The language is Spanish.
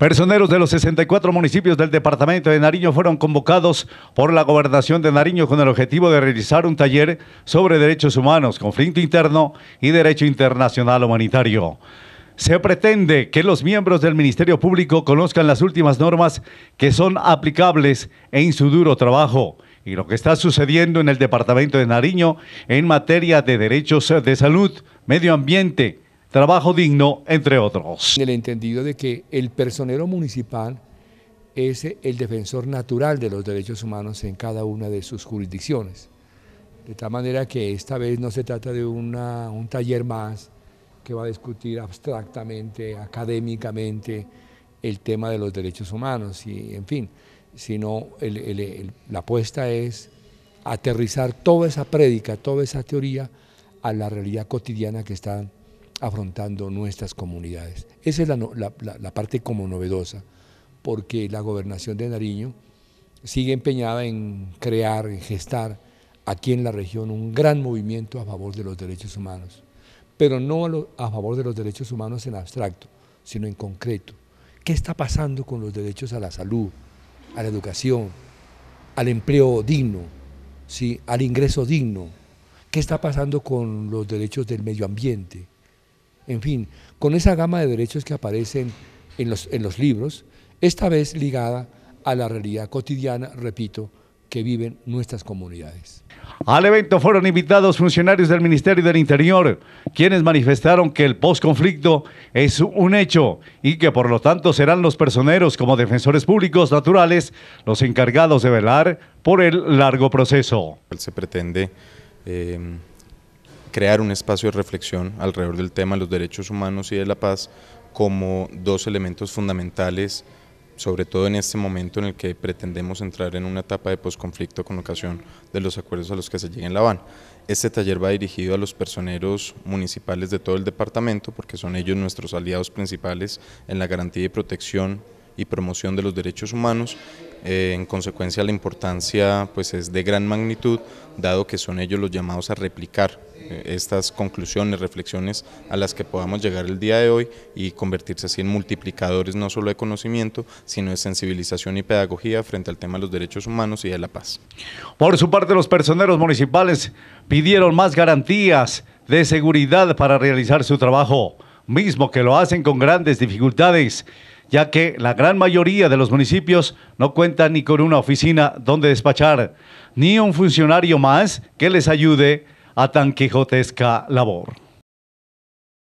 Personeros de los 64 municipios del departamento de Nariño fueron convocados por la gobernación de Nariño con el objetivo de realizar un taller sobre derechos humanos, conflicto interno y derecho internacional humanitario. Se pretende que los miembros del Ministerio Público conozcan las últimas normas que son aplicables en su duro trabajo y lo que está sucediendo en el Departamento de Nariño en materia de derechos de salud, medio ambiente, trabajo digno, entre otros. En el entendido de que el personero municipal es el defensor natural de los derechos humanos en cada una de sus jurisdicciones. De tal manera que esta vez no se trata de un taller más que va a discutir abstractamente, académicamente, el tema de los derechos humanos y en fin, sino la apuesta es aterrizar toda esa prédica, toda esa teoría a la realidad cotidiana que están afrontando nuestras comunidades. Esa es la, parte como novedosa, porque la gobernación de Nariño sigue empeñada en crear, en gestar aquí en la región un gran movimiento a favor de los derechos humanos, pero no a, favor de los derechos humanos en abstracto, sino en concreto. ¿Qué está pasando con los derechos a la salud, a la educación, al empleo digno, ¿sí? al ingreso digno? ¿Qué está pasando con los derechos del medio ambiente? en fin, con esa gama de derechos que aparecen en los, libros, esta vez ligada a la realidad cotidiana, repito, que viven nuestras comunidades. Al evento fueron invitados funcionarios del Ministerio del Interior, quienes manifestaron que el posconflicto es un hecho y que por lo tanto serán los personeros como defensores públicos naturales los encargados de velar por el largo proceso. Se pretende eh, crear un espacio de reflexión alrededor del tema de los derechos humanos y de la paz como dos elementos fundamentales, sobre todo en este momento en el que pretendemos entrar en una etapa de posconflicto con ocasión de los acuerdos a los que se llegue en La Habana. Este taller va dirigido a los personeros municipales de todo el departamento, porque son ellos nuestros aliados principales en la garantía y protección y promoción de los derechos humanos. Eh, en consecuencia, la importancia pues, es de gran magnitud, dado que son ellos los llamados a replicar eh, estas conclusiones, reflexiones a las que podamos llegar el día de hoy y convertirse así en multiplicadores no solo de conocimiento, sino de sensibilización y pedagogía frente al tema de los derechos humanos y de la paz. Por su parte, los personeros municipales pidieron más garantías de seguridad para realizar su trabajo, mismo que lo hacen con grandes dificultades ya que la gran mayoría de los municipios no cuentan ni con una oficina donde despachar, ni un funcionario más que les ayude a tan quijotesca labor.